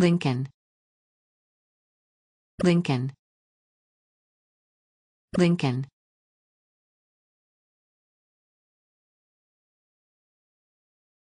Lincoln Lincoln Lincoln